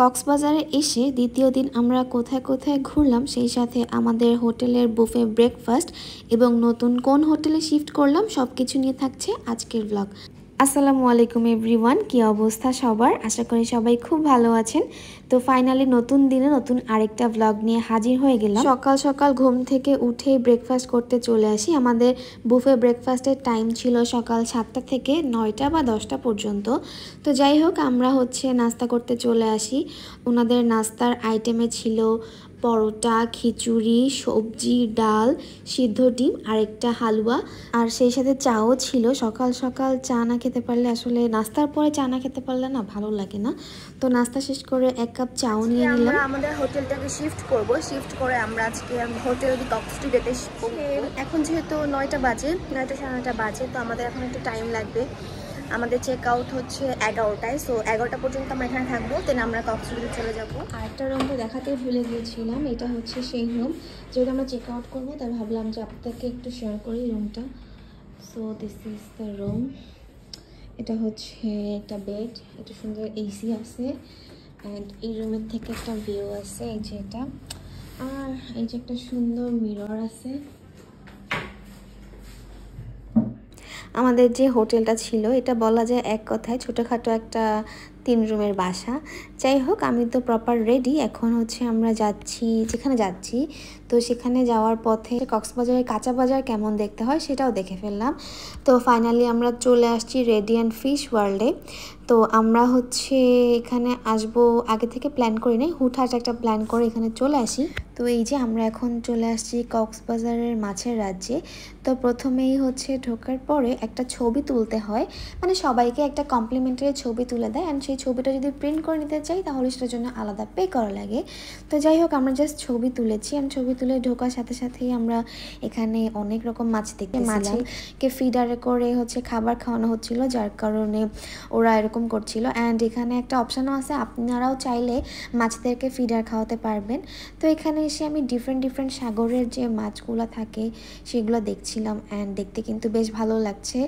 কক্সবাজারে এসে দ্বিতীয় দিন আমরা কোথায় কোথায় ঘুরলাম সেই সাথে আমাদের হোটেলের বুফে ব্রেকফাস্ট এবং নতুন কোন হোটেলে শিফট করলাম সব কিছু নিয়ে থাকছে আজকের ব্লগ আসসালামু আলাইকুম এভরিওয়ান কী অবস্থা সবার আশা করি সবাই খুব ভালো আছেন তো ফাইনালি নতুন দিনে নতুন আরেকটা ব্লগ নিয়ে হাজির হয়ে গেলাম সকাল সকাল ঘুম থেকে উঠেই ব্রেকফাস্ট করতে চলে আসি আমাদের বুফে ব্রেকফাস্টের টাইম ছিল সকাল সাতটা থেকে নয়টা বা দশটা পর্যন্ত তো যাই হোক আমরা হচ্ছে নাস্তা করতে চলে আসি ওনাদের নাস্তার আইটেমে ছিল পরোটা খিচুড়ি সবজি ডাল সিদ্ধ ডিম আর একটা হালুয়া আর সেই সাথে চাও ছিল সকাল সকাল চা না খেতে পারলে আসলে নাস্তার পরে চা না খেতে পারলে না ভালো লাগে না তো নাস্তা শেষ করে এক কাপ চাও নিয়ে নিলাম আমাদের হোটেলটাকে শিফট করব শিফট করে আমরা আজকে হোটেল যেতে এখন যেহেতু নয়টা বাজে নয়টা সাড়ে নয়টা বাজে তো আমাদের এখন একটু টাইম লাগবে আমাদের চেক আউট হচ্ছে এগারোটায় সো এগারোটা পর্যন্ত আমরা এখানে থাকবো দেন আমরা কক্সবাজার চলে যাবো আরেকটা রুম তো দেখাতে ভুলে গিয়েছিলাম এটা হচ্ছে সেই রুম যেহেতু আমরা চেক আউট করবো তাই ভাবলাম যে আপনাকে একটু শেয়ার করি রুমটা so this is the room এটা হচ্ছে একটা বেড এটা সুন্দর এসি আছে অ্যান্ড এই রুমের থেকে একটা ভিউ আছে এই যে এটা আর এই যে একটা সুন্দর মিরর আছে আমাদের যে হোটেলটা ছিল এটা বলা যায় এক কথায় ছোটোখাটো একটা তিন রুমের বাসা যাই হোক আমি তো প্রপার রেডি এখন হচ্ছে আমরা যাচ্ছি যেখানে যাচ্ছি তো সেখানে যাওয়ার পথে কক্সবাজারের কাঁচা বাজার কেমন দেখতে হয় সেটাও দেখে ফেললাম তো ফাইনালি আমরা চলে আসছি অ্যান্ড ফিশ ওয়ার্ল্ডে তো আমরা হচ্ছে এখানে আসব আগে থেকে প্ল্যান করি নাই হুটহাট একটা প্ল্যান করে এখানে চলে আসি তো এই যে আমরা এখন চলে আসছি কক্সবাজারের মাছের রাজ্যে তো প্রথমেই হচ্ছে ঢোকার পরে একটা ছবি তুলতে হয় মানে সবাইকে একটা কমপ্লিমেন্টারি ছবি তুলে দেয় অ্যান্ড সেই সেই ছবিটা যদি প্রিন্ট করে নিতে চাই তাহলে সেটার জন্য আলাদা পে করা লাগে তো যাই হোক আমরা জাস্ট ছবি তুলেছি আমি ছবি তুলে ঢোকার সাথে সাথেই আমরা এখানে অনেক রকম মাছ দেখতে মাছকে ফিডারে করে হচ্ছে খাবার খাওয়ানো হচ্ছিল যার কারণে ওরা এরকম করছিল অ্যান্ড এখানে একটা অপশানও আছে আপনারাও চাইলে মাছদেরকে ফিডার খাওয়াতে পারবেন তো এখানে এসে আমি ডিফারেন্ট ডিফারেন্ট সাগরের যে মাছগুলো থাকে সেগুলো দেখছিলাম অ্যান্ড দেখতে কিন্তু বেশ ভালো লাগছে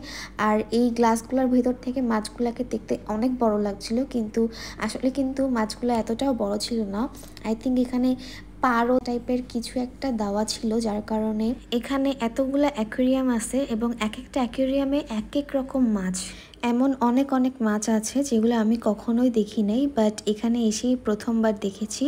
আর এই গ্লাসগুলোর ভেতর থেকে মাছগুলোকে দেখতে অনেক বড় লাগছিল কিন্তু আসলে কিন্তু মাছগুলো এতটাও বড় ছিল না আই থিঙ্ক এখানে পারো টাইপের কিছু একটা দেওয়া ছিল যার কারণে এখানে এতগুলো অ্যাকুরিয়াম আছে এবং এক একটা অ্যাকুরিয়ামে এক এক রকম মাছ এমন অনেক অনেক মাছ আছে যেগুলো আমি কখনোই দেখি নাই বাট এখানে এসেই প্রথমবার দেখেছি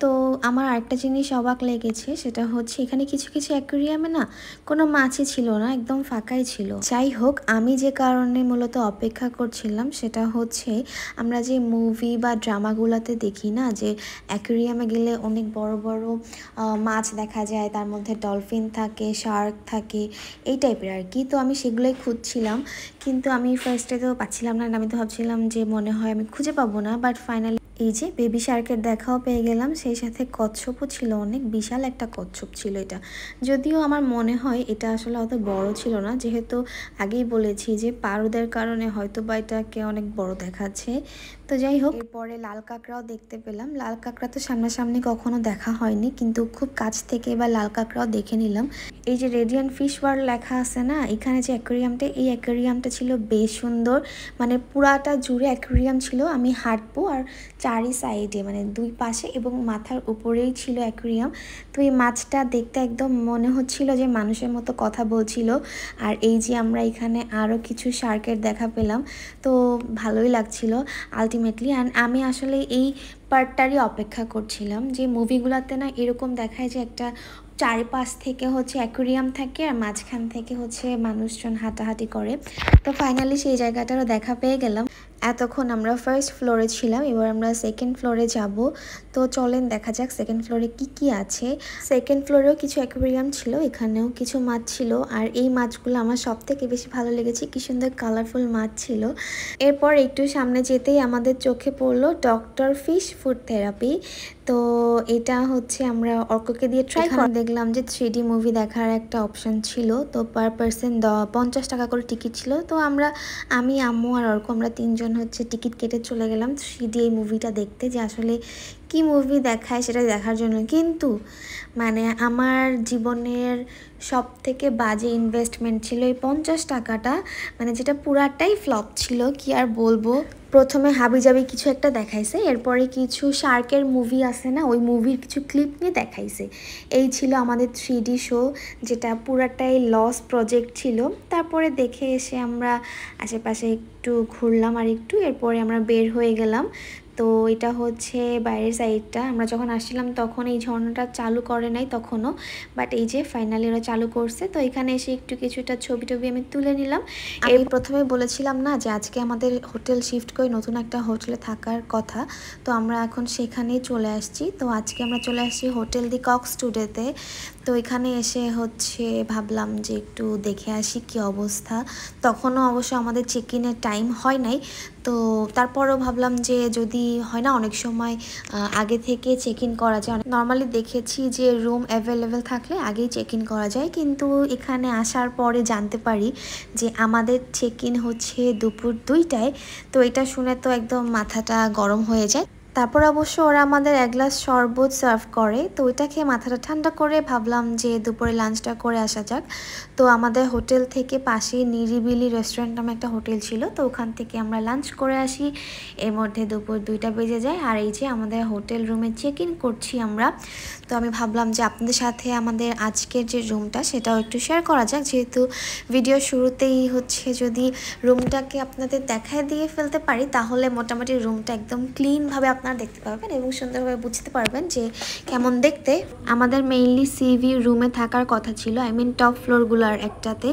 তো আমার আরেকটা জিনিস অবাক লেগেছে সেটা হচ্ছে এখানে কিছু কিছু অ্যাকুরিয়ামে না কোনো মাছই ছিল না একদম ফাঁকাই ছিল যাই হোক আমি যে কারণে মূলত অপেক্ষা করছিলাম সেটা হচ্ছে আমরা যে মুভি বা ড্রামাগুলোতে দেখি না যে অ্যাকুরিয়ামে গেলে অনেক বড় বড় মাছ দেখা যায় তার মধ্যে ডলফিন থাকে শার্ক থাকে এই টাইপের আর কি তো আমি সেগুলোই খুঁজছিলাম কিন্তু আমি ফার্স্টে তো পাচ্ছিলাম না আমি তো ভাবছিলাম যে মনে হয় আমি খুঁজে পাবো না বাট ফাইনালি এই যে বেবি শার্কের দেখাও পেয়ে গেলাম সেই সাথে কচ্ছপও ছিল অনেক বিশাল একটা কচ্ছপ ছিল এটা যদিও আমার মনে হয় এটা আসলে অত বড় ছিল না যেহেতু আগেই বলেছি যে পারুদের কারণে হয়তো বা এটাকে অনেক বড় দেখাচ্ছে তো যাই হোক এরপরে লাল কাঁকড়াও দেখতে পেলাম লাল কাঁকড়া তো সামনাসামনি কখনো দেখা হয়নি কিন্তু খুব কাছ থেকে বা লাল কাঁকড়াও দেখে নিলাম এই যে রেডিয়ান ফিশ ওয়ার্ল্ড লেখা আছে না এখানে যে অ্যাকোরিয়ামটা এই অ্যাকোরিয়ামটা ছিল বেশ সুন্দর মানে পুরাটা জুড়ে অ্যাকোরিয়াম ছিল আমি হাঁটবো আর চারি সাইডে মানে দুই পাশে এবং মাথার উপরেই ছিল অ্যাকোরিয়াম তো এই মাছটা দেখতে একদম মনে হচ্ছিল যে মানুষের মতো কথা বলছিল আর এই যে আমরা এখানে আরও কিছু শার্কের দেখা পেলাম তো ভালোই লাগছিল আলটি আলটিমেটলি অ্যান্ড আমি আসলে এই পার্টটারই অপেক্ষা করছিলাম যে মুভিগুলোতে না এরকম দেখায় যে একটা চারিপাশ থেকে হচ্ছে অ্যাকোরিয়াম থাকে আর মাঝখান থেকে হচ্ছে মানুষজন হাঁটাহাঁটি করে তো ফাইনালি সেই জায়গাটারও দেখা পেয়ে গেলাম এতক্ষণ আমরা ফার্স্ট ফ্লোরে ছিলাম এবার আমরা সেকেন্ড ফ্লোরে যাব তো চলেন দেখা যাক সেকেন্ড ফ্লোরে কি কি আছে সেকেন্ড ফ্লোরেও কিছু অ্যাকোয়ারিয়াম ছিল এখানেও কিছু মাছ ছিল আর এই মাছগুলো আমার সব থেকে বেশি ভালো লেগেছে কি সুন্দর কালারফুল মাছ ছিল এরপর একটু সামনে যেতেই আমাদের চোখে পড়লো ডক্টর ফিশ ফুড থেরাপি তো এটা হচ্ছে আমরা অর্ককে দিয়ে ট্রাই করে দেখলাম যে থ্রি মুভি দেখার একটা অপশান ছিল তো পার পার্সন পঞ্চাশ টাকা করে টিকিট ছিল তো আমরা আমি আম্মু আর অর্ক আমরা তিনজন হচ্ছে টিকিট কেটে চলে গেলাম থ্রি এই মুভিটা দেখতে যে আসলে কি মুভি দেখায় সেটা দেখার জন্য কিন্তু মানে আমার জীবনের সব থেকে বাজে ইনভেস্টমেন্ট ছিল এই পঞ্চাশ টাকাটা মানে যেটা পুরাটাই ফ্লপ ছিল কি আর বলবো প্রথমে হাবিজাবি কিছু একটা দেখাইছে এরপরে কিছু শার্কের মুভি আছে না ওই মুভির কিছু ক্লিপ নিয়ে দেখাইছে এই ছিল আমাদের থ্রি শো যেটা পুরাটাই লস প্রজেক্ট ছিল তারপরে দেখে এসে আমরা আশেপাশে একটু ঘুরলাম আর একটু এরপরে আমরা বের হয়ে গেলাম তো এটা হচ্ছে বাইরের সাইডটা আমরা যখন আসছিলাম তখন এই ঝর্ণাটা চালু করে নাই তখনও বাট এই যে ফাইনালি ওরা চালু করছে তো এখানে এসে একটু কিছুটা ছবি টবি আমি তুলে নিলাম এই প্রথমে বলেছিলাম না যে আজকে আমাদের হোটেল শিফট করে নতুন একটা হোটেলে থাকার কথা তো আমরা এখন সেখানেই চলে আসছি তো আজকে আমরা চলে আসছি হোটেল দি কক স্টুডিওতে তো এখানে এসে হচ্ছে ভাবলাম যে একটু দেখে আসি কি অবস্থা তখনও অবশ্য আমাদের চেক ইনের টাইম হয় নাই তো তারপরও ভাবলাম যে যদি হয় না অনেক সময় আগে থেকে চেক ইন করা যায় নর্মালি দেখেছি যে রুম অ্যাভেলেবেল থাকলে আগেই চেক ইন করা যায় কিন্তু এখানে আসার পরে জানতে পারি যে আমাদের চেক ইন হচ্ছে দুপুর দুইটায় তো এটা শুনে তো একদম মাথাটা গরম হয়ে যায় তারপর অবশ্য ওরা আমাদের এক গ্লাস শরবত সার্ভ করে তো ওইটা খেয়ে মাথাটা ঠান্ডা করে ভাবলাম যে দুপুরে লাঞ্চটা করে আসা যাক তো আমাদের হোটেল থেকে পাশেই নিরিবিলি রেস্টুরেন্ট নামে একটা হোটেল ছিল তো ওখান থেকে আমরা লাঞ্চ করে আসি এর মধ্যে দুপুর দুইটা বেজে যায় আর এই যে আমাদের হোটেল রুমে চেক ইন করছি আমরা তো আমি ভাবলাম যে আপনাদের সাথে আমাদের আজকের যে রুমটা সেটাও একটু শেয়ার করা যাক যেহেতু ভিডিও শুরুতেই হচ্ছে যদি রুমটাকে আপনাদের দেখায় দিয়ে ফেলতে পারি তাহলে মোটামুটি রুমটা একদম ক্লিনভাবে আপনার আপনারা দেখতে পারবেন এবং সুন্দরভাবে বুঝতে পারবেন যে কেমন দেখতে আমাদের মেইনলি সিভি রুমে থাকার কথা ছিল আই মিন টপ ফ্লোরগুলোর একটাতে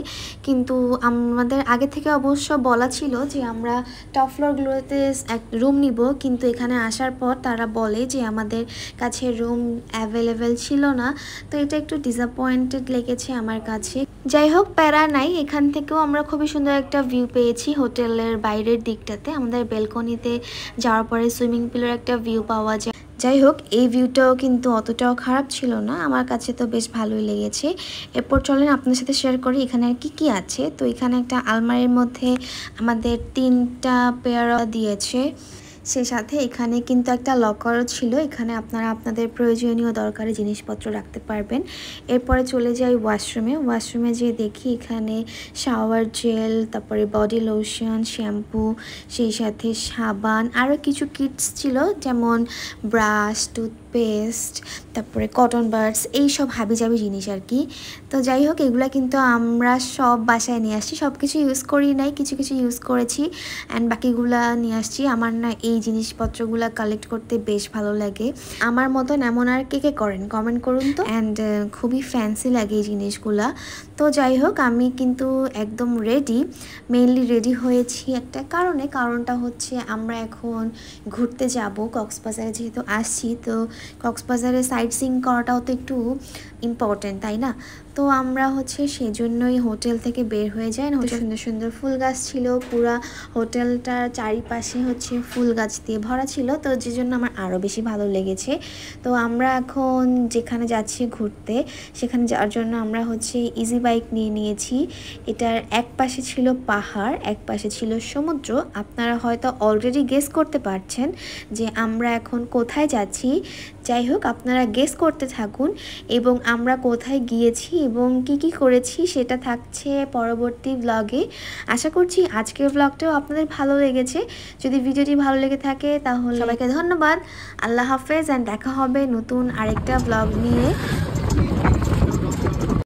কিন্তু আমাদের আগে থেকে অবশ্য বলা ছিল যে আমরা টপ ফ্লোরগুলোতে এক রুম নিব কিন্তু এখানে আসার পর তারা বলে যে আমাদের কাছে রুম অ্যাভেলেবেল ছিল না তো এটা একটু ডিসঅ্যাপয়েন্টেড লেগেছে আমার কাছে যাই হোক প্যারা নাই এখান থেকেও আমরা খুবই সুন্দর একটা ভিউ পেয়েছি হোটেলের বাইরের দিকটাতে আমাদের বেলকনিতে যাওয়ার পরে সুইমিং পুলের একটা ভিউ পাওয়া যায় যাই হোক এই ভিউটাও কিন্তু অতটাও খারাপ ছিল না আমার কাছে তো বেশ ভালোই লেগেছে এরপর চলেন আপনার সাথে শেয়ার করি এখানে কি কি আছে তো এখানে একটা আলমারির মধ্যে আমাদের তিনটা পেয়ারা দিয়েছে সে সাথে এখানে কিন্তু একটা লকারও ছিল এখানে আপনারা আপনাদের প্রয়োজনীয় দরকারি জিনিসপত্র রাখতে পারবেন এরপরে চলে যাই ওয়াশরুমে ওয়াশরুমে যে দেখি এখানে শাওয়ার জেল তারপরে বডি লোশন শ্যাম্পু সেই সাথে সাবান আরও কিছু কিটস ছিল যেমন ব্রাশ টুথ পেস্ট তারপরে কটন বার্ডস এই সব জাবি জিনিস আর কি তো যাই হোক এগুলো কিন্তু আমরা সব বাসায় নিয়ে আসছি সব কিছু ইউজ করি নাই কিছু কিছু ইউজ করেছি অ্যান্ড বাকিগুলো নিয়ে আসছি আমার না এই জিনিসপত্রগুলো কালেক্ট করতে বেশ ভালো লাগে আমার মতন এমন আর কে কে করেন কমেন্ট করুন তো অ্যান্ড খুবই ফ্যান্সি লাগে এই জিনিসগুলা তো যাই হোক আমি কিন্তু একদম রেডি মেইনলি রেডি হয়েছি একটা কারণে কারণটা হচ্ছে আমরা এখন ঘুরতে যাব কক্সবাজারে যেহেতু আসছি তো কক্সবাজারে সাইট সিং করাটাও তো একটু ইম্পর্টেন্ট তাই না তো আমরা হচ্ছে সেজন্যই হোটেল থেকে বের হয়ে যাই হোটেল সুন্দর সুন্দর ফুল গাছ ছিল পুরা হোটেলটার চারিপাশে হচ্ছে ফুল গাছ দিয়ে ভরা ছিল তো যে জন্য আমার আরও বেশি ভালো লেগেছে তো আমরা এখন যেখানে যাচ্ছি ঘুরতে সেখানে যাওয়ার জন্য আমরা হচ্ছে ইজি বাইক নিয়ে নিয়েছি এটার এক পাশে ছিল পাহাড় এক পাশে ছিল সমুদ্র আপনারা হয়তো অলরেডি গেস করতে পারছেন যে আমরা এখন কোথায় যাচ্ছি যাই হোক আপনারা গেস করতে থাকুন এবং আমরা কোথায় গিয়েছি এবং কি কি করেছি সেটা থাকছে পরবর্তী ব্লগে আশা করছি আজকের ব্লগটাও আপনাদের ভালো লেগেছে যদি ভিডিওটি ভালো লেগে থাকে তাহলে সবাইকে ধন্যবাদ আল্লাহ হাফেজ অ্যান্ড দেখা হবে নতুন আরেকটা ব্লগ নিয়ে